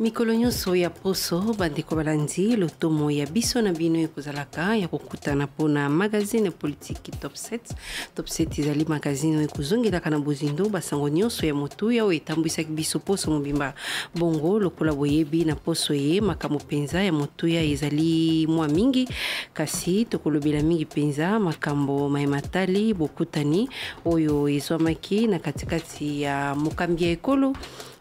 mikolo nyonso ya poso bandeko balandi lotomo ya biso na bino ekozalaka ya kokutana mpona magazine ya politike top 7 top 7 ezali magazine oyo ekozongelaka na bozindo basango nyonso ya motuya oyo etambwisaki biso poso mobimba bongo lokola boyebi na poso ye makambo mpenza ya motuya ezali mwa mingi kasi tokolobela mingi mpenza makambo mayematali bokutani oyo ezwamaki na katikati ya mokambi ya ekolo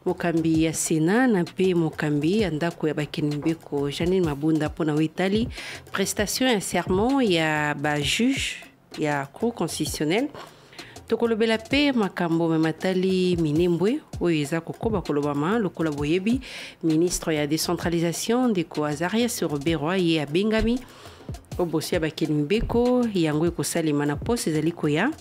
mokambi ya sena na mpe mokambi ya ndako ya bakeni mbeko janine mabunda mpona oetali prestation ya sermon ya bajuge ya cour constitutionnel tokolobela mpe makambo mematali minembwe oyo eza kokoba kolobama lokola boyebi ministre ya décentralisation ndeko azarias robert roy ye abengami oboso ya bakeli mibeko yango ekosalema na poste ezali koya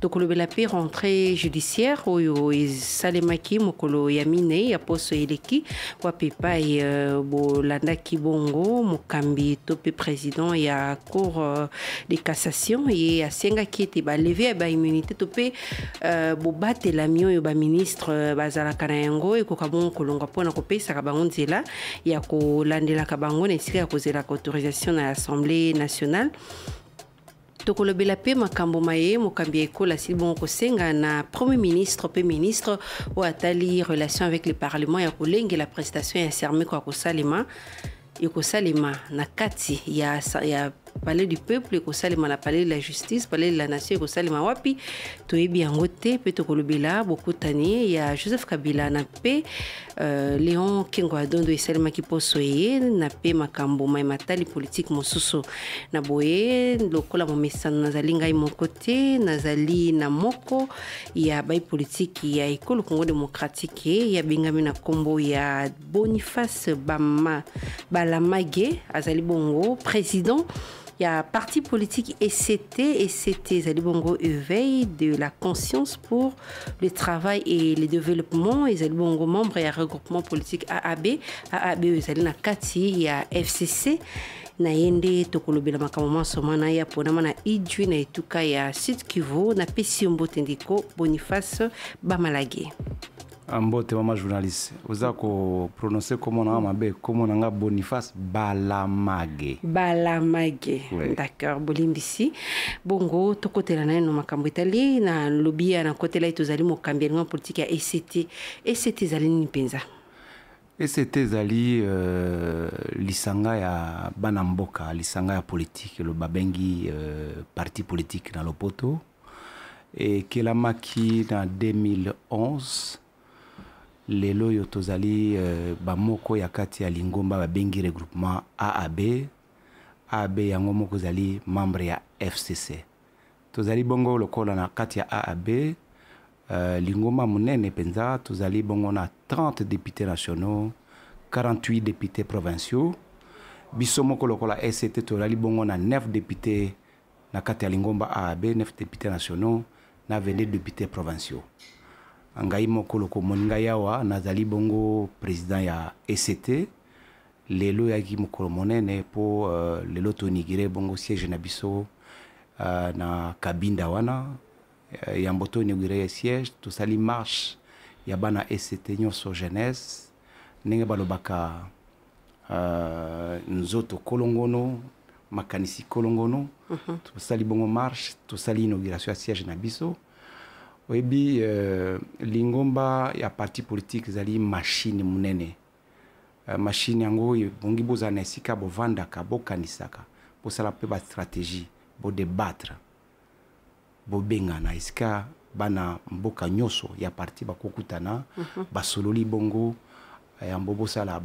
tokolobela mpe rentré judiciaire oyo esalemaki mokolo ya minei ya poso eleki wapi epai euh, bolandaki bongo mokambi to président ya cour euh, bah, eh bah, euh, bah, de cassation et ye asengaki ba baleve ya baimmunité to mpe bobatelami oyo baministre bazalaka na yango ekoka bongo kolongwa mpona kopesaka bango nzela ya kolandelaka bango na esika ya kozelaka autorisation na assemblée nationale tokolobela mpe makambo maye mokambi ya ekolo asili bongo kosenga na premier ministre mpe ministre oyo atali relation avec le parlement ya kolengela prestation ya sermeko ya kosalema ekosalema na kati ya, ya parler du peuple ekosalema na parler de la justice parler de la nation ekosalema wapi toyebi joseph kabila na euh, na makambo matali mosusu na boye nazali nazali na moko ya congo démocratique ya na nkombo boniface balamage azali bongo président ya parti politique ECT, ECT ezali bongo éveil de la conscience pour le travail et le développement et bongo membre a regroupement politique aab aab oyo ezali na kati ya fcc na yende nde tokolobela makambo masoma na ya aponama na idue na etuka ya sud na napesi yo mbote boniface bamalage an b'o tema ma journaliste oza ko prononce komo na nga mabe komo na nga boniface balamage balamage oui. d'accord bolimbisi bongo tokotela na ye no makambo etali na lobi ya na kotela ye tozali mokambi ya lingwa politike ya ect ect ezali nini mpenza ect ezali euh, lisanga ya bana mboka lisanga ya politike lo babengi euh, parti politique na lopoto ekelamaki na 2011 lelo oyo tozali euh, bamoko ya kati ya lingomba babengi regroupement aab aab yango moko ezali membre ya fcc tozali bongo lokola na kati ya aab euh, lingomba monene mpenza tozali bongo na 30 députés nationaux 48 députés provinciaux biso moko lokola ect tozali bongo na 9 députés na kati ya lingomba aab 9 députés nationaux na 22 députés provinciaux ngai moko lokomoni ngai awa nazali bongo président ya ect lelo eyaki mokolo monene mpo uh, lelo tonigire bongo siège na biso uh, na kabinda wana uh, yambo tonigire siège tosali marche ya bana ect nyonso jeunesse ndenge balobaka uh, nzoto kolongono makanisi kolongono uh mhm. -huh. tosali bongo marche tosali inauguration ya siège na biso oyebi uh, lingomba ya parti politique ezali mashine monene uh, mashine yango ebongi bozala na esika bovandaka bokanisaka bosala mpe bastratégie bodebatre bobengana esika bana mboka nyonso ya parti bakokutana mm -hmm. basololi bongo yango bosala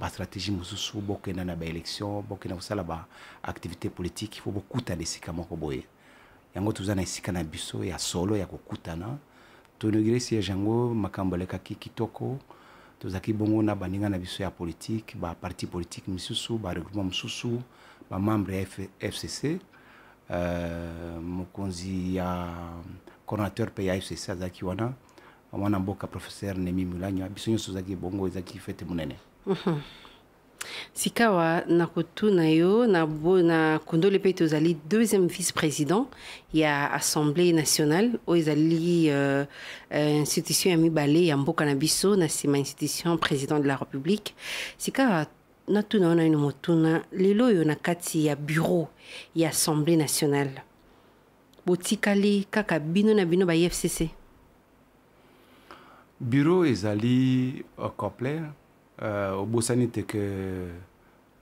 bastratégie ba mosusu bokenda na baélection bokenda kosala baactivité politique fo bokutana esika moko boye yango toza na esika na biso ya solo ya kokutana tonogire siège yango makambo alekaki kitoko tozalaki bongo na baninga na biso ya politike baparti politike misusu baregroupement mosusu bamembre ya fcc euh, mokonzi ya coordinateur mpe ya fcc azalaki wana mwana mboka professeur nemi mulanyo biso nyonso ozalaki bongo ezalaki fete monene mm -hmm. sika awa na kotuna yo na, bo, na kondole mpe tozali deuxième vice-président ya assemblée nationale oyo ezali euh, euh, institution ya mibale ya mboka na biso na nsima institution président de la république sika awa natuna wana ino motuna lelo oyo na kati ya bureau ya assemblée nationale botikali kaka bino na bino ba ifcc bureau ezali au complet uh, obosani te ke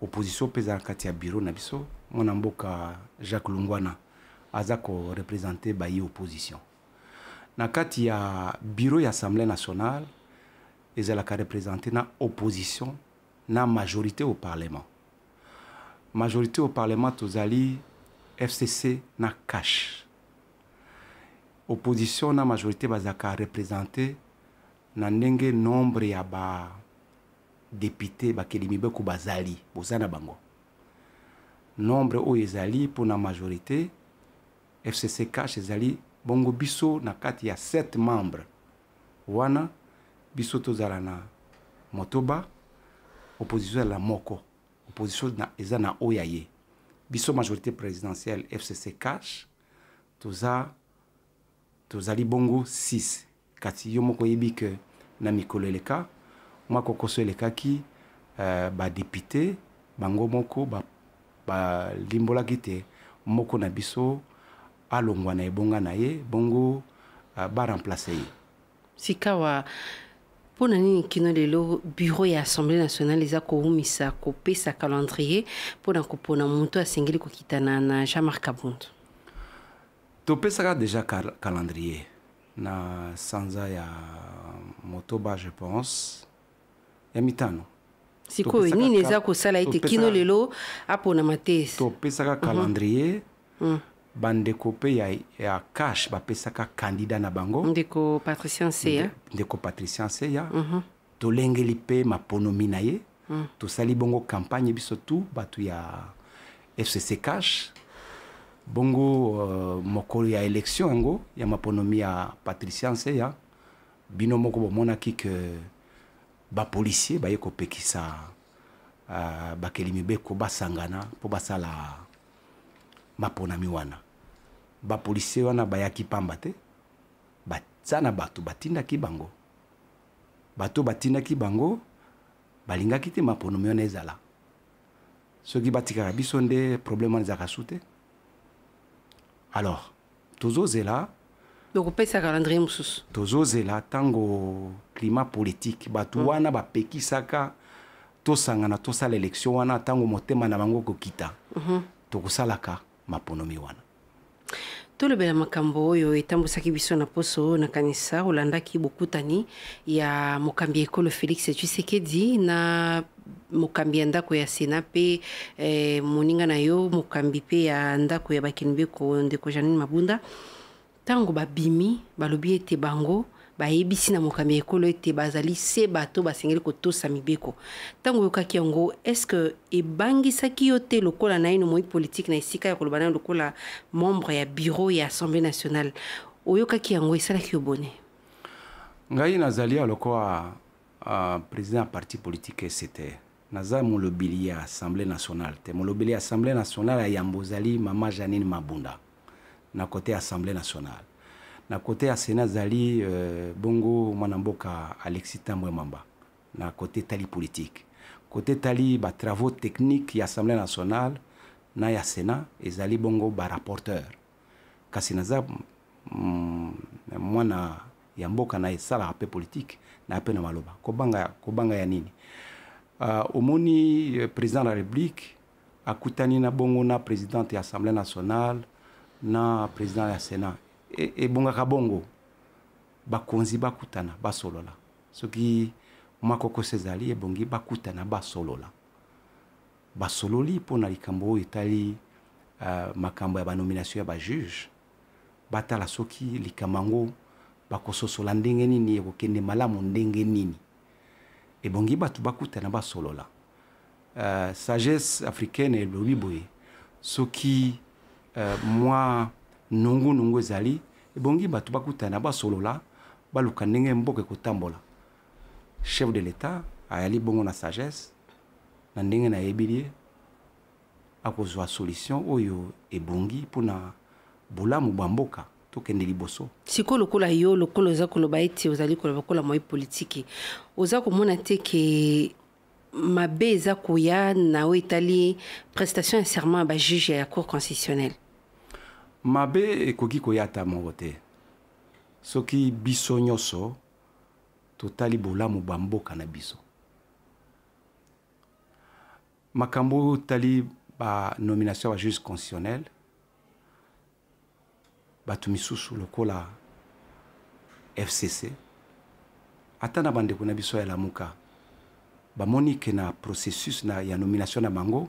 opposition mpe eza na kati ya bureau na biso mwana mboka jacques lungwana aza korepresente baye opposition na kati ya bureau ya assemblée nationale ezalaka represente na opposition na majorité au parlement majorité au parlement tozali fcc na cash opposition na majorité bazalaka represente na ndenge nombre ya ba badepute bakelemi beko bazali boza na bango nombre oyo ezali mpona majorité fcc cash ezali bongo biso na kati ya 7 membre wana biso tozala na motoba opposition ezala moko opposition eza na oyo ya ye biso majorité présidentielle fcc cash toza tozali bongo 6 kati yo moko oyebi ke na mikolo eleka mwa kokoso elekaki uh, badepute bango moko balimbolaki ba, te moko na biso alongwa na ebonga na ye bongo uh, baremplace ye sikawa mpo na nini kino lelo bureau ya assemblée nationale eza kowumisa kopesa calendrier mpo na kopona moto asengeli kokitana na jean marc abund topesaka déjà calendrier na sanza ya motoba je pense ya mitano sikoyo nini eza kosala ete kino lelo aponama te topesaka mhm. calendrier mhm. bandeko mpe ya, ya cash bapesaka kandida na bango ndeko patricien seya ndeko patricien seya mm -hmm. tolengeli mpe maponomi na ye mm. tosali bongo campagne biso tu bato ya fcc cash bongo uh, mokolo ya élection yango ya maponomi ya patricien seya bino moko bomonaki ke bapolisier baye kopekisa uh, bakeli mibeko basangana mpo basala maponami wana bapolisier wana bayaki pamba te baza na bato batindaki bango bato batindaki bango balingaki te maponami wana ezala soki batikaka biso nde probleme wana ezalaka su te alors tozozela okopesa calendrier mosusu tozozela ntango climat politique bato mm. wana bapekisaka tosangana tosala élection wana ntango motema na bango kokita mm -hmm. tokosalaka maponomi wana tolobela makambo oyo etambwisaki biso na poso na kanisa olandaki bokutani ya mokambi ya ekolo félix tshisekedi na mokambi ya ndako ya sena mpe eh, moninga na yo mokambi mpe ya ndako ya bakeni beko ndeko janine mabunda ntango babimi balobi ete bango bayebisi na mokambi ya ekolo ete bazali se bato basengeli kotosa mibeko ntango oyokaki yango estce ebangisaki yo te lokola na yino moi politike na esika ya koloba na yo lokola membre ya bureau ya assemblée nationale oyokaki yango esalaki yo bone ngai nazali ya lokola uh, président ya parti politique ectr naza molobeli ya assemblée nationale te molobeli ya assemblée nationale ya yambo ozali mama janine mabunda na côté assemblée nationale na côté ya sénat euh, bongo mwana mboka alexis tambwe mamba na côté tali politique côté tali batravaux techniques ya assemblée nationale na ya sénat ezali bongo barapporteur kasi naza mm, mwana ya mboka na esalaka mpe politique, na pe na maloba kobanga, kobanga ya nini uh, omoni euh, président de la république akutani na bongo na présidente ya assemblée nationale na président ya sénat e, ebongaka e bongo bakonzi bakutana basolola soki makokoso ezali ebongi bakutana basolola basololi mpona likambo oyo etali uh, makambo ya banomination ya bajuge batala soki likambo yango bakososola ndenge nini ekokende malamu ndenge nini ebongi bato bakutana basolola uh, sagesse africaine elobi boye soki Euh, mwa nungunungu ezali ebongi bato bakutana basolola baluka ndenge mboka ekotambola chef de l'état ayali bongo na sagesse na ndenge nayebili ye akozwa solution oyo ebongi mpona bolamu bwa mboka tokende liboso sikoyo lokola yo lokola oza koloba ete ozali koloba kola moi politike oza komona te ke mabe eza koya na oyo etali prestation ya serment ya bajuge ya cour constitutionnelle mabe ekoki koya ata moko te soki biso nyonso totali bolamu bamboka na biso makambo oyo otali banomination ya bajuge constitutionnel bato misusu lokola fcc ata na bandeko na biso ya lamuka bamoni ke na processus na, ya nomination na bango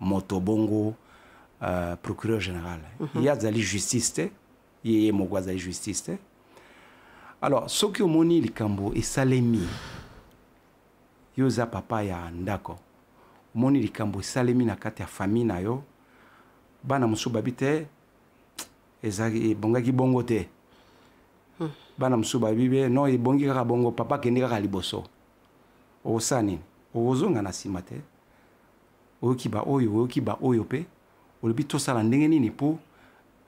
moto bongo uh, procureur général mm -hmm. ye azali justice te ye ye moko azali justice te alors soki omoni likambo esalemi yo oza papa ya ndako omoni likambo esalemi na kati ya famille na yo bana mosusu babi te ebongaki bongo te hmm. bana mosusu babi be non ebongi kaka bongo papa akende kaka liboso okosala nini okozonga na nsima te oyoki baoyo oyoki baoyo mpe olobi tosala ndenge nini mpo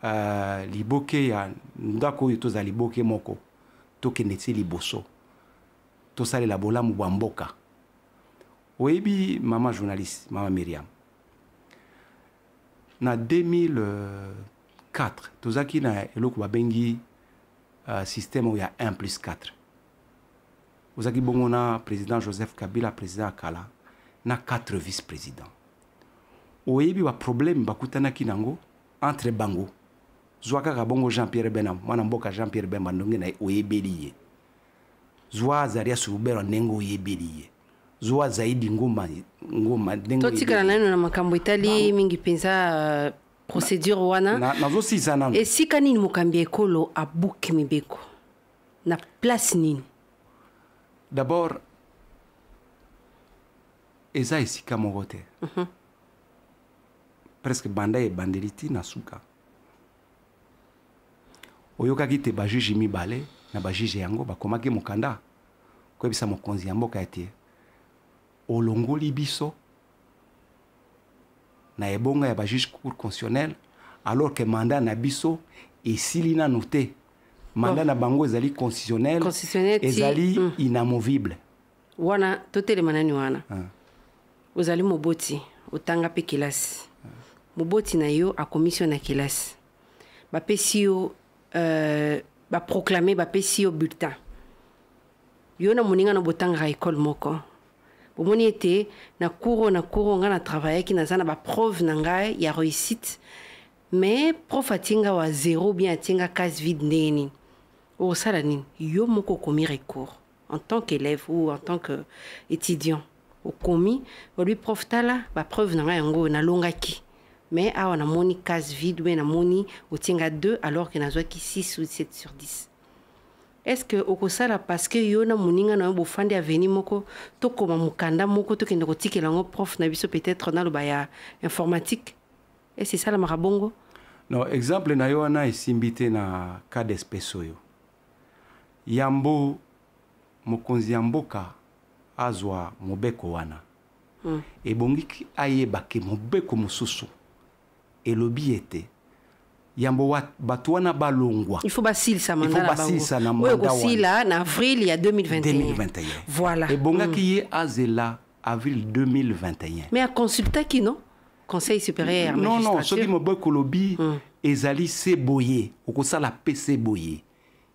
uh, liboke ya ndako oyo tozala liboke moko tokende ti liboso tosalela bolamu bwa mboka oyebi mama journaliste mama miriam na 2004 tozalaki na eloko babengi uh, systeme oyo ya 1 plus 4 ozalaki bongo na président joseph kabila président ya kala na 4 vice président oyebi baproblème bakutanaki nango entre bango zwa kaka bongo jean pierre bena mwana mboka jean pierre bemba ndenge na ye oyebeli ye zwa azaria sulubero ndenge oyebeli ye zwa zaidi ngoma ngoma totikala naino na makambo etali mingi mpenza euh, procédure wana nazosisa nano esika nini mokambi ya ekolo abuki mibeko na place nini d'abord eza esika moko te mm -hmm. presque banda ebandeli ntina suka oyokaki te bajuge mibale na bajuge yango bakomaki mokanda koyebisa mokonzi ya mboka ete olongoli biso na ebonga ya bajuge cour constitutionnel alors ke manda na biso esili nano te manda na bango ezali constitutionnel ezali mm. inamovible wana totelema nani wana ah. ozali moboti otanga mpe kelasi moboti na yo akomisi yo na kelasi bapesi yo euh, baproklame bapesi yo bulletin yo na moninga na botangaka ekole moko bomoni ete na kuro na kuro ngai na travaillaki naza na baprove na ngai ya réussite mais prof atie ngai wa zéro bien atie ngai case vide ndenge nini okosala nini yo moko okomi recours en tant qu'élève ou en tant qu'étudiant okomi olobi prof tala bapreuve na ngai yango nalongaki me awa namoni case vide me namoni otienga 2 alors ke nazwaki 6 ou 7 sur 10 estce okosala parceke yo na moninga na yo bofandi aveni moko tokoma mokanda moko tokende kotikela yango prof na biso peut-être naloba ya informatique eh, ese esalamaka bongo non exemple na yo wana esimbi te na cas d'espèce oyo yambo mokonzi ya mboka azwa mobeko wana mm. ebongiki ayebake mobeko mosusu elobi ete yambo bato balongwa il faut basilisa mandat na bango na mandat okosila na avril y 2021 2021 voilà ebongaki mm. qui est azela avril 2021 mais qui non conseil supérieur non non soki moboyi kolobi lobby, mm. ezali ou boye ça la PC boye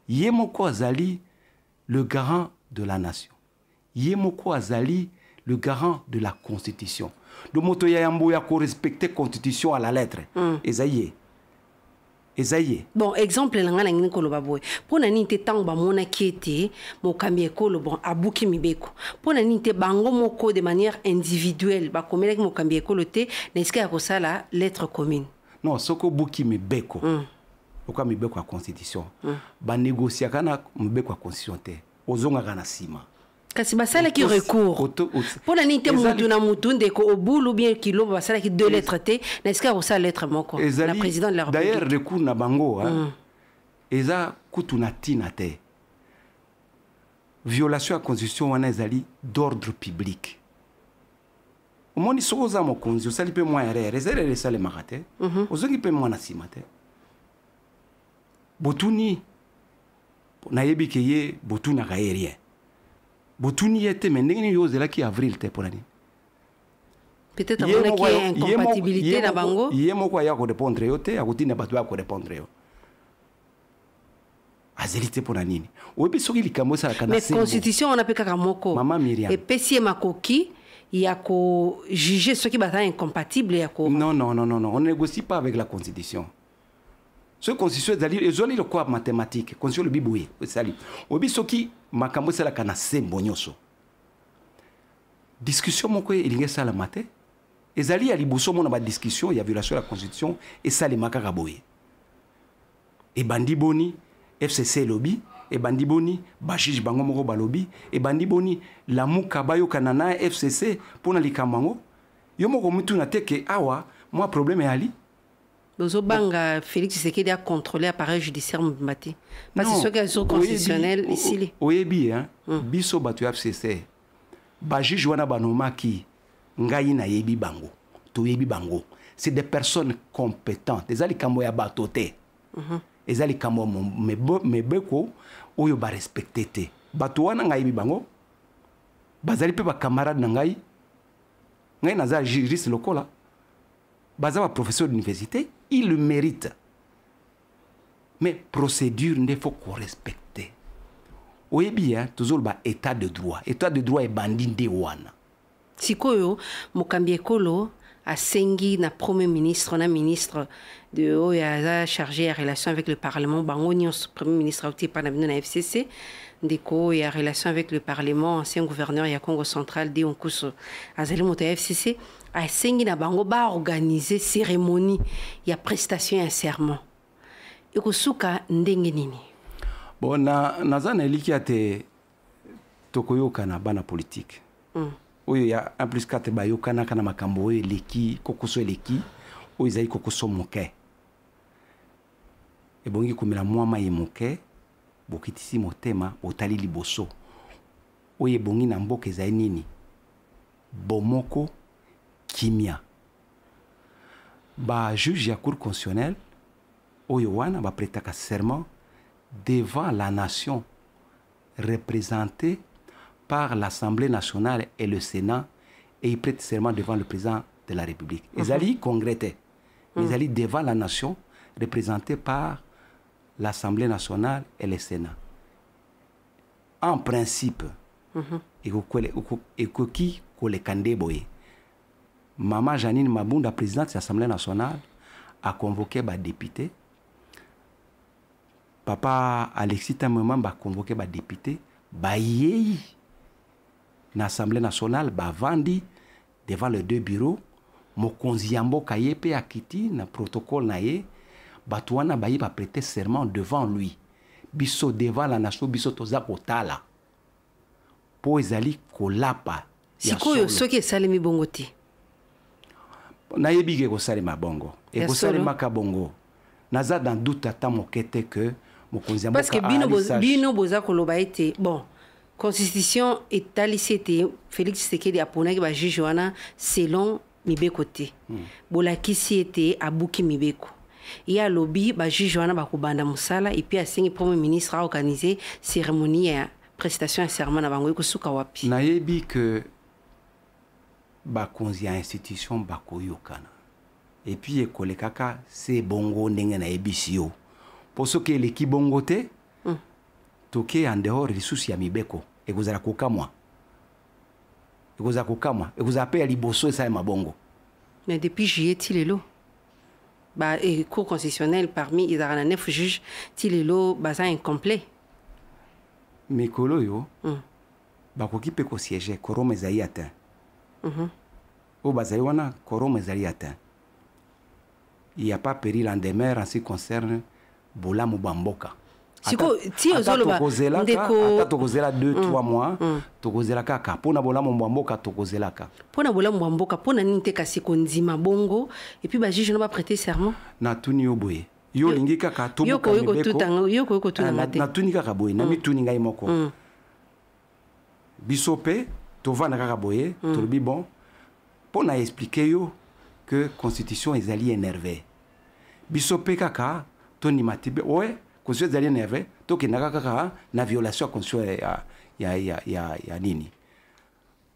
Yemoko moko azali le garant de la nation Yemoko azali le garant de la constitution do moto ya yambo ya ko respecter constitution à la lettre mm. ezali ye ezali ye bon exemple na ngai na ngini koloba boye mpo na nini te ntango bamonaki ete mokambi ekolo bon abuki mibeko mpo na nini te bango moko de manière individuelle bakomelaki mokambi ekolo te na esika ya kosala lettre commune non soki obuki mibeko mm. okoya mibeko ya constitution mm. banégociaka na mibeko ya constitution te ozongaka na nsima kasi basalaki recours mpona nini te motu na motu ndeko obulu bien kiloba basalaki deux lettre te na esika ya kosala lettre moko na président de la république recours na bango hein. Hmm. eza kutu na ntina te violation ya constitution wana ezali d'ordre public omoni soki oza mokonzi osali mpe mwa erreur eza erreur esalemaka te mhm. ozongi mpe mwana nsima te botuni nayebi ke ye botunaka ye rien butuni yete me ndenge nini avril te pour peut-être amonaki incompatibilité na bango ye moko aya korépondre yo te on yo pour la nini soki likambo mais constitution on mpe kaka moko mama miriam et ye makoki ya juger incompatible ya ko non non non non on négocie pas avec la constitution soki constitution ezali ezwali lokola mathématique constitution elobi boye esali oyebi soki makambo esalaka na sembo nyonso discussion moko elingi esalama te ezali ya liboso omona badiscussion ya violation ya constitution esalema kaka boye ebandi boni fcc elobi ebandi boni bajuge bango moko balobi ebandi boni lamuka bayokana na fcc mpona likambo yango yo moko mituna te ke awa mwa probleme eyali bozobanga félix tshisekedi acontrôle appareil judiciaire mobimba te parce soki azo constitutionnel esili oyebi hmm. biso bato ya fcc bajuge wana banomaki ngai nayebi bango toyebi bango c'est des personnes compétentes eza likambo ya bato te mhm. eza likambo ya mebeko oyo barespecte te bato wana ngayebi bango bazali mpe bakamarade na ngai ngai naza juriste lokola baza baprofesseur d'université il le mérite. Mais procédure ne faut respecter. respecte. y bien, toujours l'état état de droit. État de droit est bandit de wana. Sikoyo, Kolo, a sengi na premier ministre, na ministre de Oyaza chargé à relation avec le Parlement, bango un premier ministre qui été na à na FCC, ndeko à relation avec le Parlement, ancien gouverneur ya Congo Central, Dion Onkuso, a de la FCC, asengi na bango baorganize cérémonie ya prestation ya serment ekosuka ndenge nini bon na, naza na eliki ate tokoyokana bana politike mm. oyo ya 1 plus 4 bayokanaka na makambo oyo eleki kokoso eleki oyo ezali kokoso moke ebongi komela mwa mai moke bokitisi motema botali liboso oyo ebongi na mboka ezali nini bomoko kimia juge ya cour constitutionnelle oyo wana un serment devant la nation représentée par l'assemblée nationale et le sénat et il prête serment devant le président de la république Ils mm -hmm. congrès devant la nation représentée par l'assemblée nationale et le sénat en principe mm qui est kolekande boye Mama Janine Mabunda, présidente de l'Assemblée nationale, a convoqué les députés. Papa Alexis Tamema a convoqué les députés. Baye, l'Assemblée nationale, ba vendi devant les deux bureaux. Mokonzi Yambo Kayepe Akiti, na protocole naye, Batouana Baye va prêter serment devant lui. Biso devant la nation, biso toza kotala. Po ezali kolapa. Sikoyo, soki Salemi bongo nayebi ekosalema bongo ekosalemaka bongo naza dans doute ata moke te ke mokonzi ya mboka bino boza koloba ete bon constitution etalisi ete félix sekedi aponaki bajuge wana selon mibeko te hmm. bolakisi ete abuki mibeko ye alobi bajuge wana bakobanda mosala epuis asengi premier ministre aorganize cérémonie ya prestation ya serment na bango ekosuka wapi nayebi ke bakonzi ya institution bakoyokana puis ekole kaka se bongo ndenge nayebisi yo mpo soki eleki bongo te hmm. toke tokeya en dehors lisusu ya mibeko ekozala kokamwa ekozala kokamwa ekozala mpe ya liboso esalema m'abongo mais depuis juillet ti lelo ba parmi ezalaka na neuf juge ti lelo baza incomplet mikolo oyo mm. bakoki mpe kosiége korome ezali Mhm. oyo bazali wana korome ezali atteint il n'y a pas péril en demeure en ce qui concerne bolamu bwa mboka sikoyo ti ozoloba ndeko tokozela 2 3 mm, mois mm. tokozela kaka mpona bolamu bwa mboka tokozelaka mpona bolamu bwa mboka mpona nini te kasi kondima bongo epuis bajuge no baprete serment natuni yo boye yo olingi kaka toyokoyokotutanga ah, te natuni kaka boye na mm. mi ngai moko biso mpe tovanda kaka boye mm. tolobi bon mpo na explike yo ke constitution ezali énervé biso mpe kaka tondima ti be oye constitution ezali énerve tokendaka kaka na hein, violation ya constitution ya, ya, ya, ya, ya nini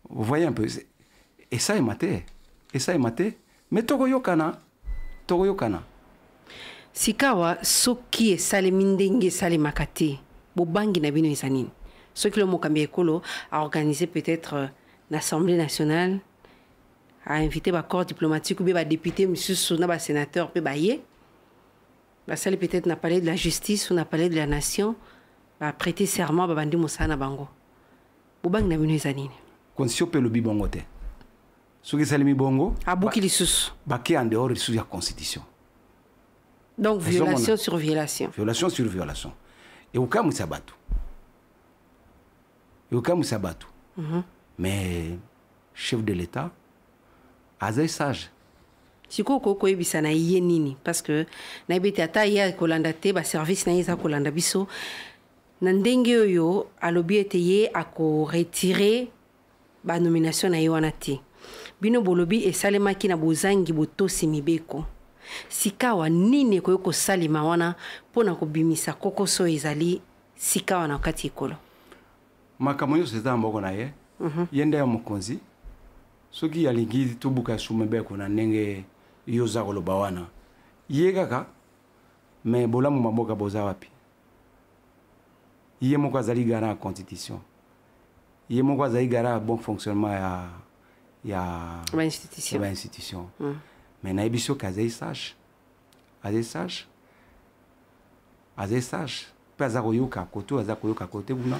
vous voyez un peu esaema te esaema te me tokoyokana tokoyokana sikawa soki esalemi ndenge esalemaka te bobangi na bino eza nini le Mokambi Ekolo a organisé peut-être euh, l'Assemblée nationale, a invité le corps diplomatique ou bien député, M. Souna, le sénateur, peut-être n'a parlé de la justice ou n'a parlé de la nation, a prêté serment à Bandi Moussa Bango. Boubang n'a Quand Zanine. Constitution peut le bibongo te. est Salimi Bongo. Abouki Lissus. Baké en dehors de la Constitution. Donc violation sur violation. Violation sur violation. Et au cas où ça bat. yokamwisa bato mhm. mais chef de l'état azali sage sikoyo okoki koyebisa na ye nini parce que nayebi ete ata ye akolanda te baservice na ye eza kolanda biso na ndenge oyo alobi ete ye akoretire banomination na ye wana te bino bolobi esalemaki na bozangi botosi mibeko sika awa nini ekoki kosalema wana mpo na kobimisa kokoso ezali sika awa na kati ekolo makambo nyonso eza na moko na ye mhm. ye nde ya mokonzi soki alingi tobuka sumebeko na ndenge yo oza koloba wana ye kaka me bolamu maboka boza wapi ye moko azali gara ya constitution ye moko azali gara ya bon fonctionnement ya ya bainstitution me mhm. nayebi soki azali sage azali sage azali sage mpe aza koyoka kote oyo aza koyoka kote kuna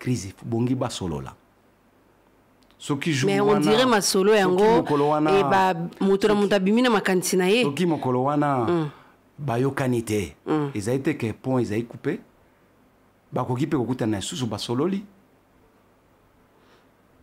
crise bongi basolola soki mais on dirait solo yango eba eh moto na moto abimi na makanisi na ye soki mokolo wana mm. que te mm. a été coupé. pont ezali coupe bakoki mpe kokutana lisusu basololi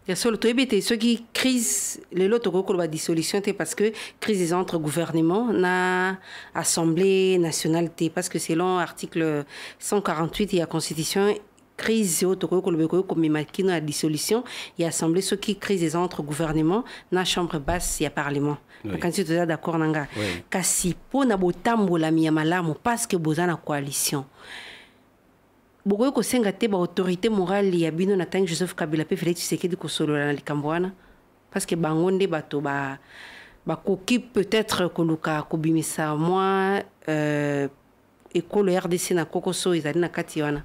ya solo toyebi ce qui crise lelo tokoki koloba dissolution te parce que crise entre gouvernement na assemblée nationale te parce que selon article 148 de la constitution crise yo tokoyekolobeka okomema kino ya dissolution ya assemblée qui crise entre gouvernement na chambre basse ya parlement tu es d'accord na nga kasi mpona botambolami ya malamu que besoin na coalition bokoki kosenga te autorité morale ya bino na ntangi joseph kabila mpe felix tshisekedi kosolola na likambo wana parceke bango nde bato ba bakoki peut-être koluka kobimisa mwa ekolo euh, rdc na kokoso ezali na Katiwana.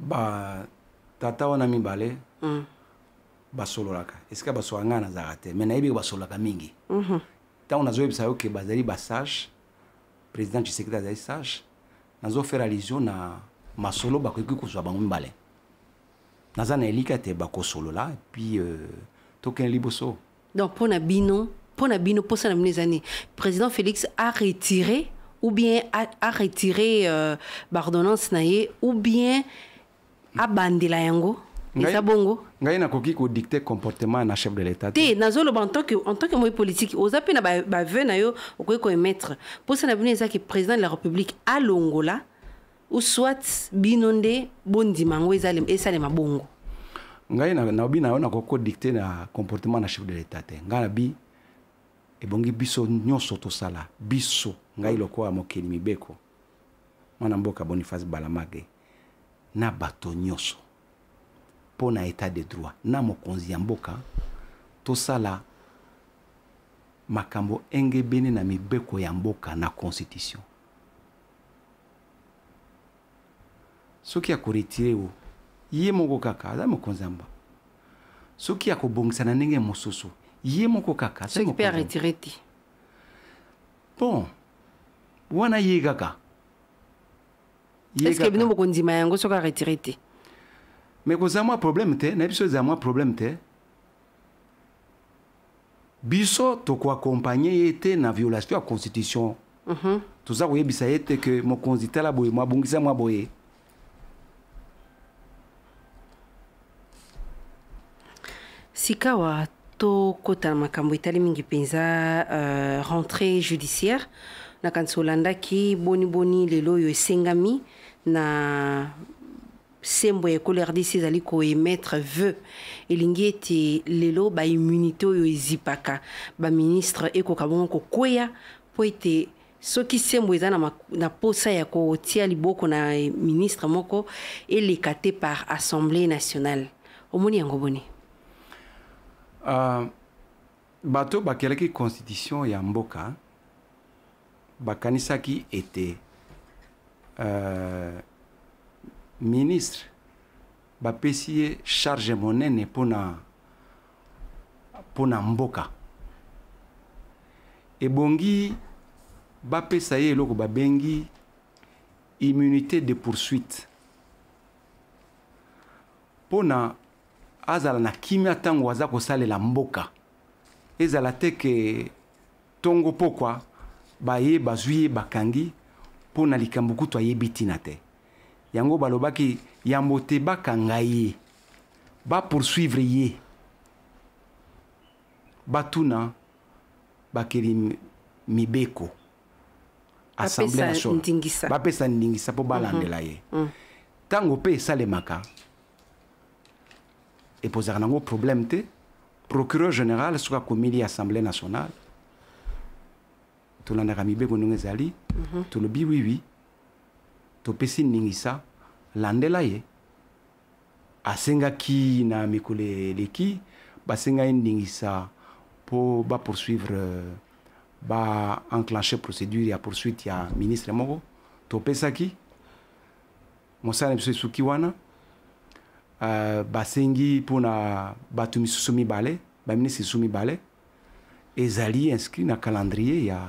batata wana mibale mm. basololaka esika basololaka ngai nazalaka te mai nayebi basololaka mingi mm -hmm. ntango nazoyebisa yo ke bazali basage président tshisekedi azali sage nazofaire allusion na masolo bakoki kozwa bango mibale naza na elika te bakosolola puis euh, tokende liboso donc mpo na bino mpo na bino mposa na bino eza nini président félix a retiré ou bien a, a retiré euh, bardonnance na ye ou bien abandela yango eza bongo ngai nakoki kodicte comportement na chef de l'état te nazoloba en tant que moi politique oza mpe na baveu na yo okoki koemettre mposana bino ezaki président de la république alongola ou soit bino nde bondima yango esalema bongo ngai nabi na yo nakoki kodicte na comportement na chef de l'état te ngai nabi ebongi biso nyonso tosala biso ngai lokola mokili mibeko mwana mboka boniface balamage na bato nyonso mpo na état de droit na mokonzi ya mboka tosala makambo engebeni na mibeko ya mboka na constitution soki akoretire o ye moko kaka aza mokonzi ya mboka soki akobongisa na ndenge mosusu ye moko kaka soki mpe aretire te bon wana ye kaka eceque bino bokondima yango soki aretire te me koza mwa problème te na biso ezala mwa problème te biso tokoakompagne ye te na violation ya constitution mm -hmm. toza koyebisa ye te ke mokonzi tala boye mwabongisa mwa boye sikawa tokota na makambo etali mingi mpenza uh, rentrée judiciaire na kanisi olandaki boniboni lelo oyo esengami na sembo ya ekolo rdc ezali koemettre veu elingi ete lelo baimmunité oyo ezipaka baministre ekoka bongo kokwea mpo ete soki sembo eza na, na posa ya kotia liboko na ministre moko eleka te par assemblée nationale omoni yango boni uh, bato bakelaki constitution ya mboka bakanisaki ete Euh, ministre bapesi ye charge monene mpona mpona mboka ebongi bapesa ye eloko babengi immunité de poursuite mpona azala na kimia ntango aza kosalela mboka ezala te ke ntongo pokwa baye bazwi ye bakangi mpo na likambo kutu ayebi ntina te yango balobaki yambo te bakanga ye bapoursuivre ye batuna bakeli mibeko assemblée nationale bapesa ndingisa mpo balandela ye ntango mhm. mhm. mpe esalemaka epozaka nango problème te procureur général soki akomeli assemblée nationale tolandaka mibeko ndenge ezali mhm. tolobi wiwi topesi ningisa landela ye asengaki na mikolo eleki basenga ye ndingisa mpo bapoursuivre baenclenche procédure ya poursuite ya ministre moko topesaki mosala na biso esuki wana uh, basengi mpona bato misusu mibale baministre misusu mibale ezali inscrit na calendrier ya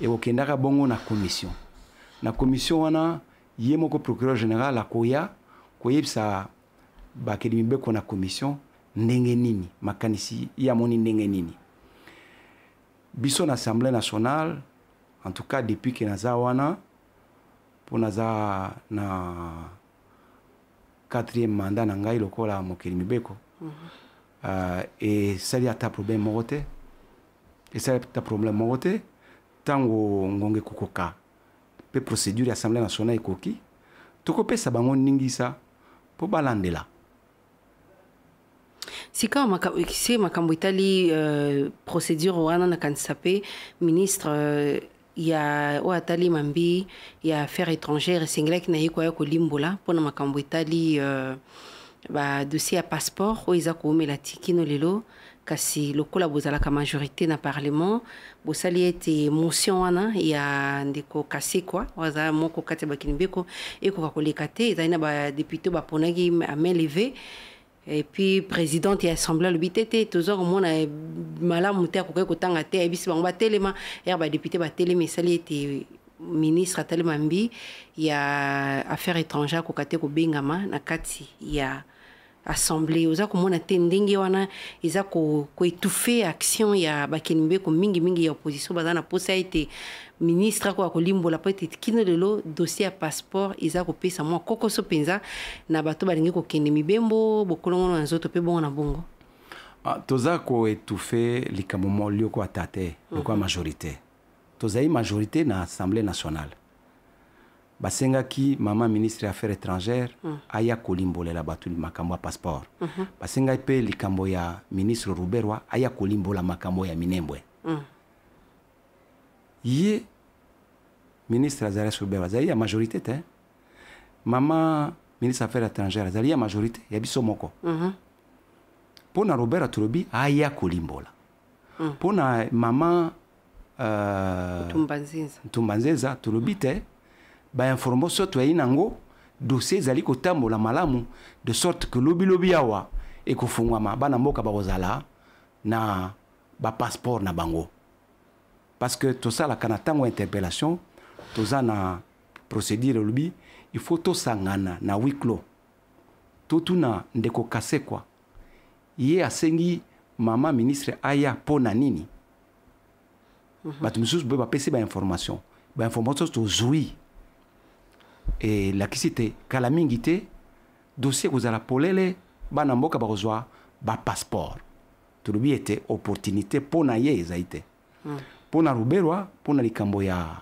ekokendaka bongo na commission na commission wana ye moko procureur général akoya koyebisa bakeli mibeko na commission ndenge nini makanisi ye amoni ndenge nini biso na assemblée nationale en tout cas depuis ke naza wana mpo naza na quatrième mandat na ngai lokola mokeli mibeko mm -hmm. uh, esali ata problème moko te esali ata problème moko te ntango ngonga ekokoka mpe procédure ya assemblée nationale ekoki tokopesa bango ndingisa mpo balandela sika se makambo etali uh, procédure wana nakanisa mpe ministre uh, ya oyo atali mambi ya affaire étrangère esengelaki na ye koya kolimbola mpona makambo etali uh, badossier ya passeport oyo eza koumela ti kino lelo kasi lokola bozalaka ka majorité na parlement bosali ete motion wana ya ndeko kasekwa oyo azala moko kati ya bakini beko ekoka koleka te ezali na badepute baponaki amain leve epuis présidente ya assemblée alobi te te toza komona malamu te akokaki kotanga te ayebisi bango batelema yaka badepute batelema esali ete ministre atelema mbi ya affaire étrangère akoka te kobengama na kati ya assemble oza komona te ndenge wana eza koetufe ko action ya bakeni mbeko mingimingi ya opposition baza na mposa ete ministre akoka kolimbola mpo ete kino lelo dossier ya passeport eza kopesa mwa kokoso mpenza na bato balingi kokende mibembo bokolongono na nzoto mpe bongo na bongo ah, toza koetufe likambo molioko ata te lokwa mhm. majorité tozali majorité na assemblée nationale basengaki mama ministre ya affaires étrangère mm. aya kolimbolela bato makambo ya passeport mm -hmm. basengaki mpe likambo ya ministre ruberwa aya kolimbola makambo ya minembwe mm. ye ministre azalias ruberwa azali ya majorité te mama ministre ya affaires étrangère azali ya majorité ya biso moko mm mpo -hmm. na robert tolobi aya kolimbola mpo mm. na mama uh, ntumba nzinza tolobi te mm. bainformation toyei nango dossier ezali kotambola malamu de sorte ke lobilobi awa ekofungwama bana mboka bakozala na bapasseport na bango parce que tosalaka na ntango ya interpellation toza na procédure olobi il faut tosangana na wiklo totuna ndeko kasekwa ye asengi mama ministre aya mpo na nini mm -hmm. bato misusu boye bapesi bainformation bainformation tozwi elakisi te kala mingi te dossier ekozala polele bana mboka bakozwa bapasseport tolobi ete opportunité mpo na ye ezali te hmm. mpo na ruberwa mpo na likambo ya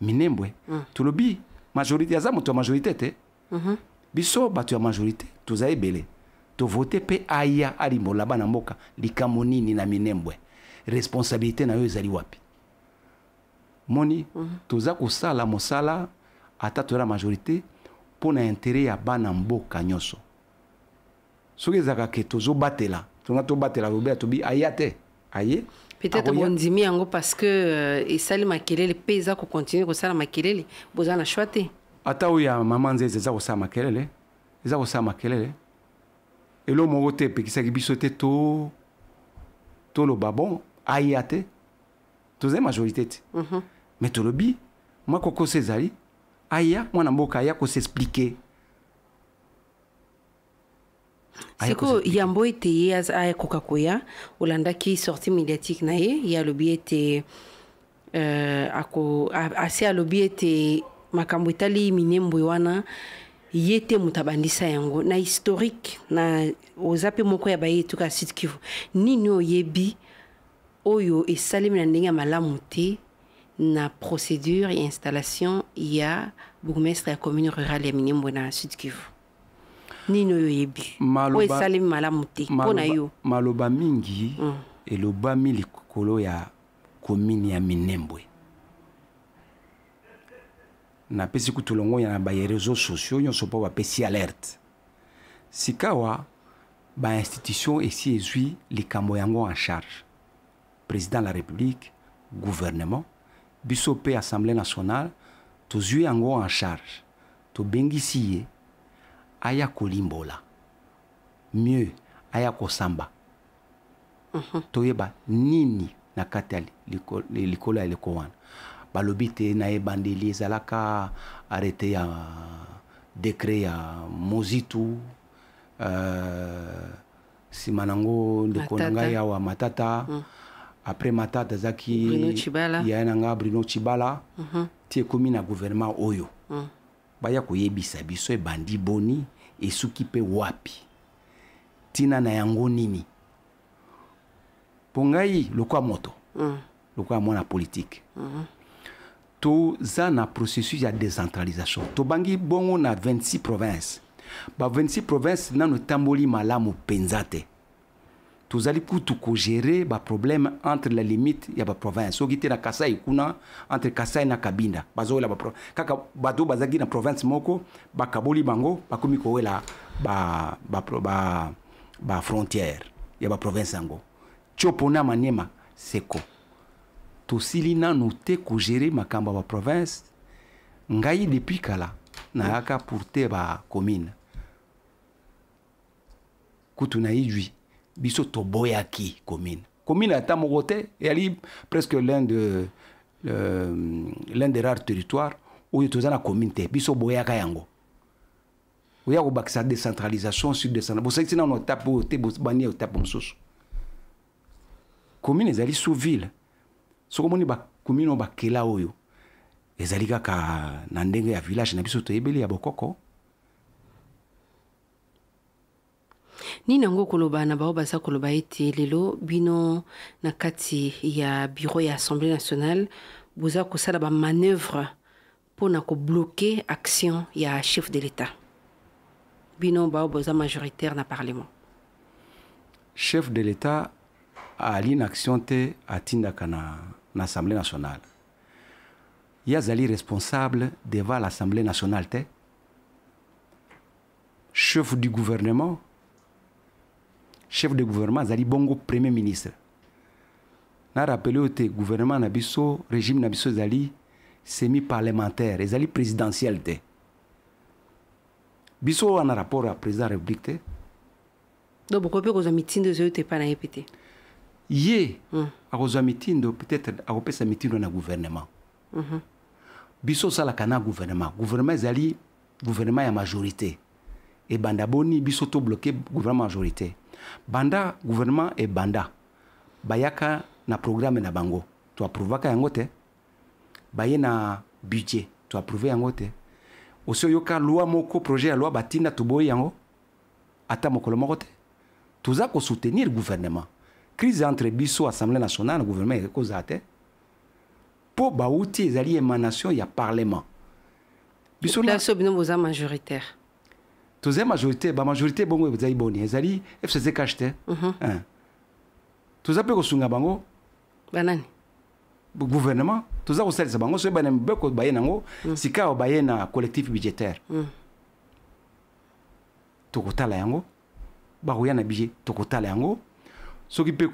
minembwe hmm. tolobi majorité aza moto ya majorité te mhm. biso bato ya majorité toza ebele tovote mpe aya alimbola bana mboka likambo nini na minembwe responsabilité na yo ezali wapi moni mhm. toza kosala mosala ata toyela majorité mpo na intere ya bana mboka nyonso soki ezalaka ke tozobatela tonga tobatela lobela tobi aya te aye peut-être bondimi yango parce que euh, esali makelele mpe eza kocontinue kosala makelele boza na shwa te ata oyo ya mama nzeze eza kosala makelele eza kosala makelele elo moko te epekisaki biso te to toloba bon aya te tozali majorité te mm -hmm. mais tolobi mwa kokoso ezali aya mwana mboka aya kosexplike sikoyo yambo ete ye akoka koya olandaki sortie médiatique na ye ye alobi ete uh, ase alobi ete makambo etali minembwe wana ye te moto abandisa yango na historique na oza mpe moko ya baye etuka sud kivu nini oyebi oyo esalemi na ndenge ya malamu te na procédure et installation ya bourgmestre la commune rurale de minimbo na sud kivu Ni oyo oyebi oyo esalemi malamu te mpo yo maloba mingi mm. elobami likolo ya komini ya minembwe napesi kutu ya na réseaux sociaux nyonso mpo pesi alerte sikawa institutions esi ezwi les yango en charge président de la république gouvernement biso mpe assemblée nationale tozwi yango en charge tobengisi ye aya kolimbola mieux aya kosamba mm -hmm. toyeba nini na kati ya likolo ya eleko wana balobi te nayebandeli ezalaka arrete ya dekre ya mozitu nsima euh, uh, nango ndeko na ngai awa matata mm. après mata tozaki yaya na nga bruno cibala uh mhm. -huh. ti ekomi na gouvernement oyo uh mhm. -huh. baya koyebisa biso ebandi boni esuki mpe wapi ntina na yango nini mpo ngai lokwa moto uh mhm. -huh. lokwa ya mwana politike uh -huh. toza na processus ya décentralisation tobangi bongo na 26 province ba 26 province nano etamboli malamu mpenza te tozali kutu kogere baproblème entre la limite ya baprovince soki te na kasai kuna entre kasai na kabinda bazowela kaka bato bazalaki na province moko bakaboli bango bakomi kowela bafrontière ba, ba, ba ya baprovince yango tio mpona maniema seko tosili nanu te kogere makambo ya baprovince ngai depuis kala nayaka pour te bacommune kutu nayijwi biso toboyaki commune commune ata moko te eyali presque l'un de l'un des rares territoire oyo toza na commune te biso boyaka yango oya kobakisa décentralisation sur décentralisation bosalisi nano etape oyo te bani ya etape mosusu commune ezali sous ville soki omoni bacommune oyo bakela oyo ezali kaka na ndenge ya village na biso toyebeli ya bokoko nina Koloba na Baobasa Koloba ete lelo bino nakati ya bureau ya Assemblée nationale boza kosala ba manœuvre pour bloquer action ya chef de l'État. Bino Baobasa majoritaire na parlement. Chef de l'État a action te atindaka na na Assemblée nationale. zali responsable devant l'Assemblée nationale te chef du gouvernement chef de gouvernement Zali bongo premier ministre na rappelé le gouvernement na régime na semi parlementaire Zali présidentiel y a un rapport à président la république te donc vous vous kozwa pas ezoyo que pas na répété. ye hum. a peut-être akopesa mitindo le gouvernement Vous mm-hmm. ça la gouvernement gouvernement Zali gouvernement ya majorité Et boni biso bloqué gouvernement majorité banda gouvernement e banda bayaka na programme na bango toaprouvaka yango te baye na budget toaprouve yango te Il oyoka loi moko projet ya lwa batinda boy yango ata mokolo moko te soutenir soutenir gouvernement crise entre biso assemblée nationale le gouvernement est kozala te bauti ezali qui ya parlement biso bino boza majoritaire tozali majorité bamajorité bongo ezali boni ezali fcc cache te toza mpe kosunga bango banani gouvernement toza kosalisa bango soki bana mibeko baye nango mhm. sika oyo baye na collectif budgétaire mhm. tokotala yango bakoya na budget tokotala yango soki mpe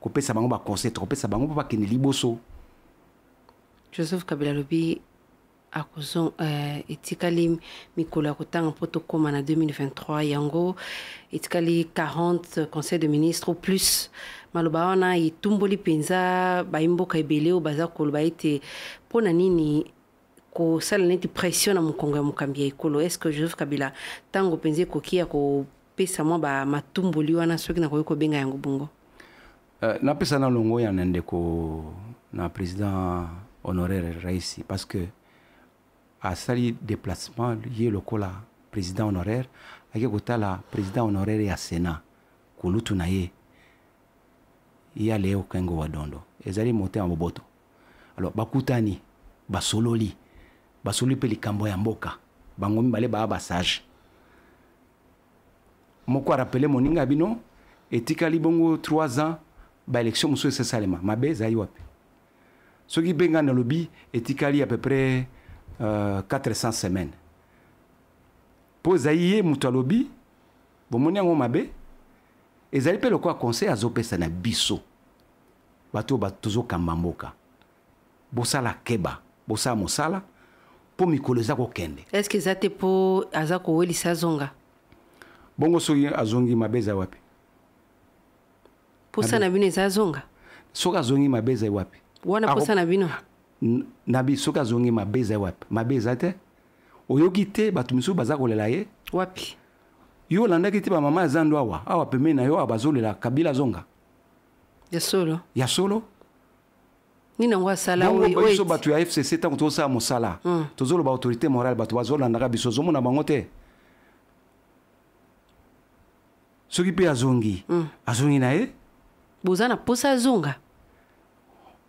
kopesa bango baconseil tokopesa bango mpo bakende liboso joseph kabila alobi akozon uh, etikali mikolo ya kotanga mpo tokóma na 2023 yango etikali 40 euh, conseil de ministre plus maloba wana etumboli mpenza bayimboka ebele oyo baza koloba ete mpona nini kosala neti pression na mokongo ya mokambi ya ekolo est ce que joseph kabila ntango mpenza ekoki ya kopesa mwa bamatumboli wana soki nakoki kobenga yango bongo uh, napesa na longo ya na ndeko na président honoraire raisi parce que asali déplacement ye lokola président honoraire ayeke kotala président honoraire ya sénat kulutu na ye ye ala ye okengo wadondo ezali motema boboto alors bakutani basololi basololi mpe likambo ya mboka bango mibale baa basage moko arapele moninga bino etikali bongo 3 ans baélection mosusu esesalema mabe ezali wapi soki mpe nga nalobi etikali à peu près euh, 400 semaines mpo ezali ye moto alobi bomoni yango mabe ezali mpe lokola conseil azopesa na biso bato oyo tozokamba mboka bosala keba bosala mosala mpo mikolo eza kokende estce eza te mpo aza kowelisa azonga bongo soki azongi mabe eza wapi posa na bino eza azonga soki azongi mabe eza wapi wana posa na bino na biso ka zongi mabe eza wapi mabe eza te oyoki te bato misusu baza kolela ye wapi yo olandaki te bamama ya zando awa awa pembeni na yo awa bazolela kabila zonga ya solo ya solo nini yango asala biso bato ya fcc ntango tozosala mosala mm. tozoloba autorité morale bato bazolandaka biso ozomona bango te soki mpe azongi mm. azongi na ye boza na mposa azonga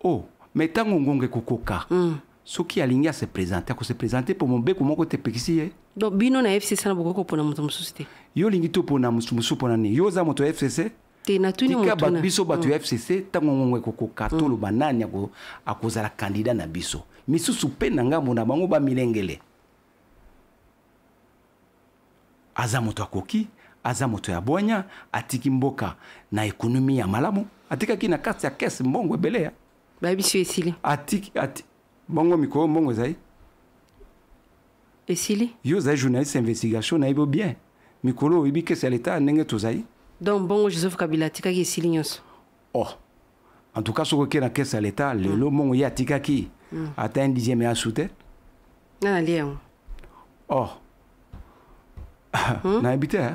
o oh. me ntango ngonga ekokoka mm. soki alingi asepresente akosepresente mpo mobeko moko te epekisi ye donc bino na fcc na bokoki kopona moto mosusu te yo olingi to pona mosu mosusu mpona nini yo oza moto ya fcc tika biso bato ya hmm. fcc ntango ngongo ekokoka hmm. toloba nani akozala kandida na biso misusu mpe na ngambo na bango bamilengele aza moto akoki aza moto ya bwanya atiki mboka na ekonomi ya malamu atikaki na kati ya kese mbongo ebele ya ba biso esili atiki ati bongo mikolo mbongo ezali esili yo ozali journaliste investigation nayebi bien mikolo oyebi kese ya leta ndenge tozali donc bongo joseph kabila atikaki esili nyonso o oh. en tout cas soki okei na kese ya leta mm. lelo mm. mbongo ye atikaki mm. ata un dixième ya asu te nga nalia yango o oh. mm? nayebi te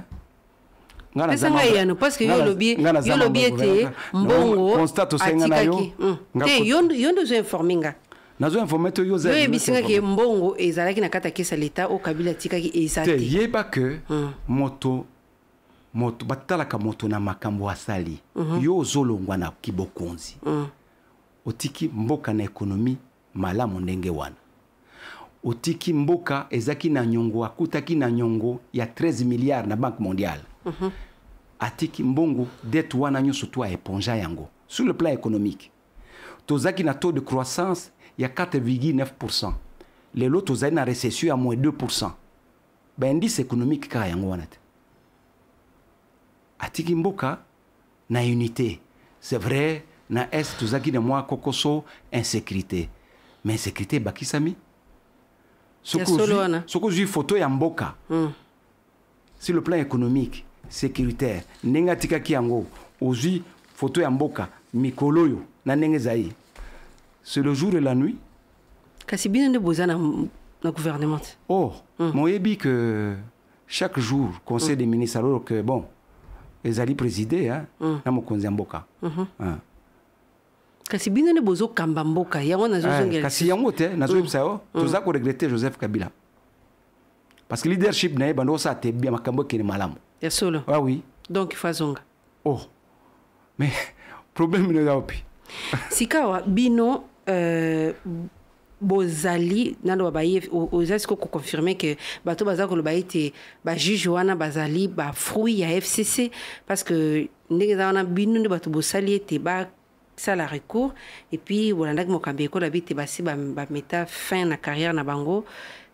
pesa ngai yano parceke yo olobi ete mbongo atikaki mm. te yo nde ozo informe nga nazo informe te yo oyebisinga ke mbongo ezalaki na kati ya kesa leta oyo kabila atikaki eza te yeba ke mm. moto moto batalaka moto na makambo asali mhm. yo ozolongwa na kibokonzi mm. otiki mboka na ekonomi malamu ndenge wana otiki mboka ezaki na nyongo akutaki na nyongo ya 13 milliard na banke mondiale Atikimbo -hmm. atiki mbongo dette wana to yango sur le plan économique tozaki na taux de croissance ya 4,9 lelo tozali na récession ya moins 2 baindice ben, économique kaka yango wana te atiki mboka na unité c'est vrai na est tozaki na mwa kokoso insécurité mais insécurité ebakisami soki ozwi foto ya mboka mm. sur le plan économique sécuritaire ndenge atikaki yango ozwi foto ya mboka mikolo oyo na ndenge ezali c'est le jour et la nuit kasi bino nde boza na, na gouvernement te oh mm. moyebi que chaque jour conseil mm. des ministres alors que bon ezali présidé hein, mm. na mokonzi ya mboka mm -hmm. hein. kasi bino nde bozokamba mboka yango nazozongela eh, kasi yango te nazoyebisa yo mm. Oh, hmm. toza koregrete joseph kabila parce que leadership na ye bando osala te bia makambo ekende malamu Ya Solo? Ah oui. Donc Fazonga. Oh. Mais problème ne wapi? Sikawa bino euh, bozali na lo oza siko ko confirmer que bato baza ko ete ba juge wana bazali ba fruit ya FCC parce que ndenge za wana bino nde bato bosali ete ba sala recours et puis voilà ko mokambi ekola bi te ba meta fin na carrière na bango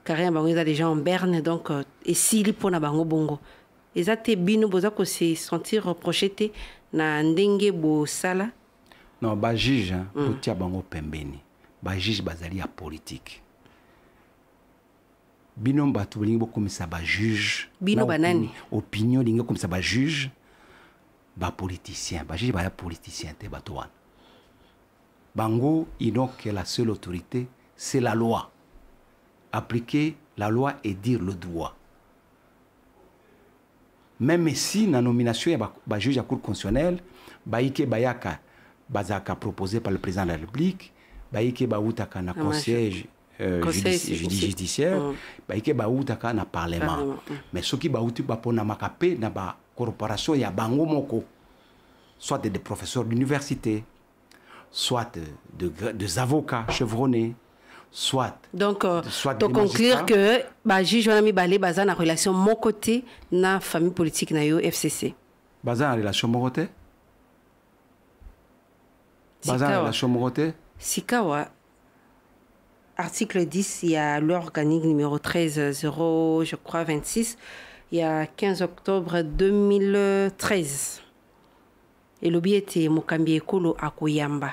carrière na bango eza déjà en berne donc et euh, esili pour na bango bongo eza te bino boza te na ndenge sala. non bajuge juge hein, mm. bango pembeni juge. bazali politique. bino bato bajuge bino banani opinion linga comme bajuge juge, Ba politicien te bato bango n'ont que la seule autorité c'est la loi appliquer la loi et dire le droit même si la nomination juge à la cour constitutionnelle bayike bayaka bazaka proposé par le président de la république bayike baoutaka na ah, conseil euh, judiciaire ah. baike baoutaka na parlement ah. mais soki qui baponamaka été na corporation ya bango moko soit des professeurs d'université soit de, de, des avocats chevronnés soit donc conclure euh, que bah juge wana balé bazan na relation mon côté na famille politique na FCC a relation mon côté baza na relation mon côté sikawa article 10 il y a l'organique numéro 13 0 euh, je crois 26 il y a 15 octobre 2013 et l'objet était mokambi ekolo Akuyamba.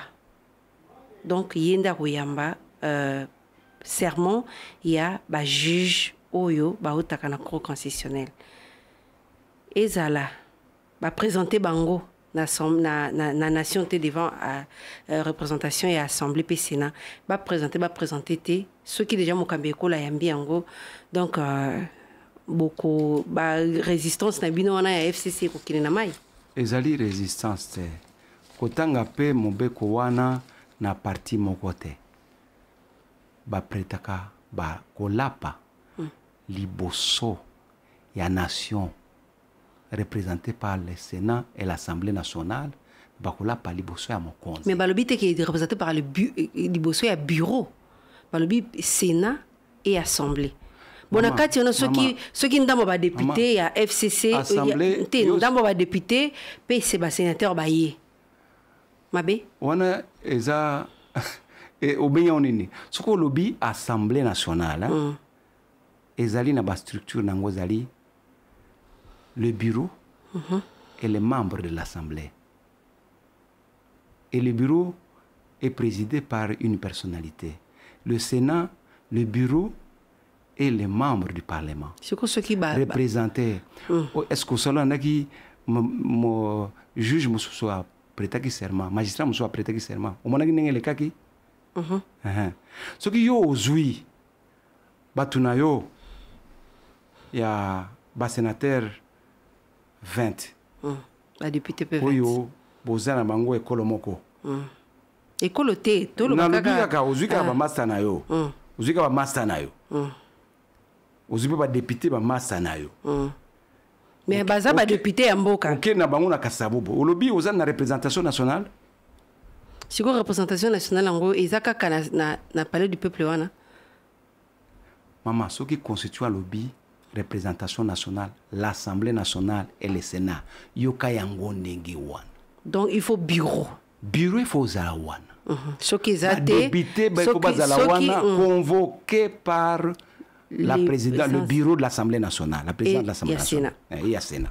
donc Yenda nde euh, serment ya bajuge oyo bautaka na cour constitutionnelle ezala baprésente bango na, na, na, na nation te devant à, euh, représentation ya assemblée mpe sénat baprésente baprésente te soki deja mokambo ekola yambi yango donc euh, boko barésistance na bino wana ya fcc ekokende na mai ezali résistance te kotanga mpe mobeko wana na parti moko te bapretaka bakolapa mm. liboso ya nation représentée par le sénat et l'assemblée nationale bakolapa liboso ya mokonzi mais balobi te ke représenté par le bu, eh, liboso ya bureau balobi sénat et assemblée bona kati wana soki, soki ndambo député ya fcc eh, député, te ndambo badepute mpe se basénateur baye mabe wana eza Et eh, C'est ce qu'on olobi l'Assemblée nationale Et hein, mm. Zali, na de structure, zali le bureau mhm. et les membres de l'assemblée et le bureau est présidé par une personnalité le sénat le bureau et les membres du parlement qui ce représenté Représentés. est ce que mm. oh, que le juge mosusu apretaki serment magistrat mosusu prêté serment omonaki le elekaki Mhm. soki yo ozwi bato na yo ya basénatere 20 mhm. badepute mpe oyo boza na bango ekolo moko mhm. ekolo te tolobi kaka ozwi kaka bamasta ah. na yo ozwi kaka bamasta na yo ozwi mpe badepute bamasta na yo me baza badepute ya mboka okende na bango na kasabubu olobi oza na représentation nationale siko représentation nationale yango eza kaka na, na, na palais du peuple wana mama qui constitue alobi représentation nationale l'assemblée nationale et le sénat yoka yango n'engi wana donc il faut bureau bureau efo za wana uh -huh. soki eza faut convoqué par la président, le bureau de l'assemblée nationale la présidente de l'assemblée nationale eh, a sénat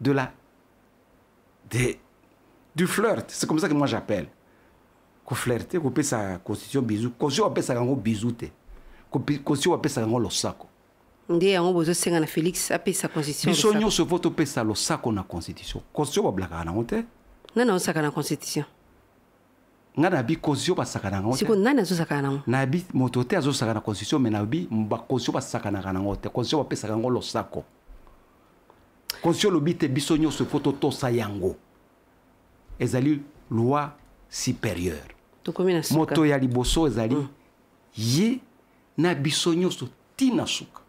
de la, des, du flirt. C'est comme ça que moi j'appelle. Qu'on flirter, qu'on paie sa constitution bisou, qu'on paie sa gango bisou, qu'on paie sa gango losako. nde yango bozosenga na félix apesa constitution biso nyonso po topesa losako na constitution constitution bablakaka nango te nani aosaka na constitution ngai nayebi constitution basaka na yango sikoyo nani azosaka nango nayebi moto te azosaka na constitution me nayebi baconstitution basakanaka nango te constitution bapesaka yango losako constitution olobi te biso nyonso fo totosa yango ezali loi supérieure moto ya liboso ezali mm. ye na biso nyonso ntina suka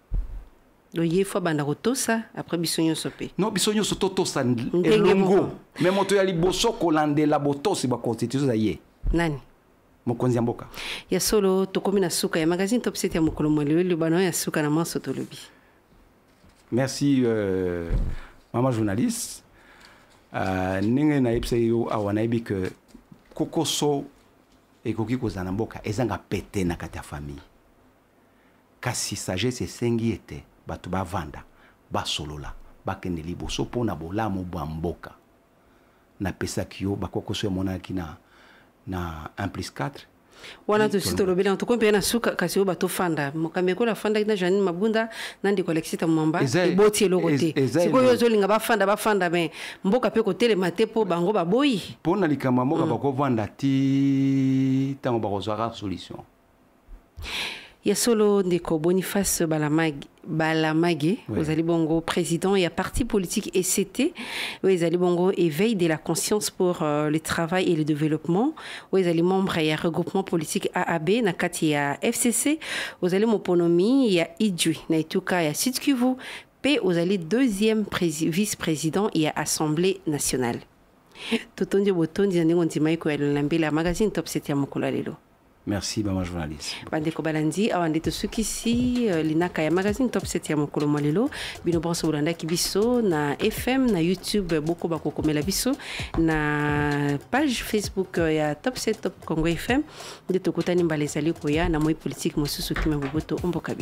lo ye fo abanda kotosa après biso nyonso mpe non biso nyonso totosa elongo me moto ya liboso kolandela botosi baconstitution eza ye nani mokonzi ya mboka ya solo tokomi na suka ya magazine top sete ya mokolo molelo elobana oyo ya suka na mwaso tolobi merci euh, mama journaliste uh, ndenge nayebisa yo awa nayebi ke kokoso ekoki kozala na mboka ezanga pete na kati ya famille kasi sagesse esengi ete bato bavanda basolola bakende liboso mpona bolamu bwa mboka napesaki yo bakokoso emonanaki na, na 1 plus 4 wana tosi tolobeli yango tokomi mpenza na suka kasi oyo batofanda mokambi ekola afandaki na janine mabunda na ndeko alexita mwamba eboti eloko te sikoyo oyo ozolinga bafanda bafanda me mboka mpe kotelema te mpo bango baboyi mpo na likambo ya mboka mm. bakovanda ti ntango bakozwaka solution ya solo ndeko boniface balamage balamage oui. bongo président ya parti politique ect oyo ezali bongo éveil de la conscience pour euh, le travail et le développement oyo ezali membre ya regroupement politique aab na kati ya fcc ozali moponomi ya idui na etuka ya sud kivu mpe ozali deuxième vice-président ya assemblée nationale totondi botondi na ndenge ondima yeko ya magazine top 7 ya mokolo Merci mama journaliste. bandeko balandi awa tout tosukisi euh, linaka ya magazine top 7 yamo kolo mwa bino bonso bolandaki biso na fm na youtube boko bakokomela biso na page facebook euh, ya top 7 top congo fm tout tokutani mbala ezali koya na moi politique mosusu kima boboto omboka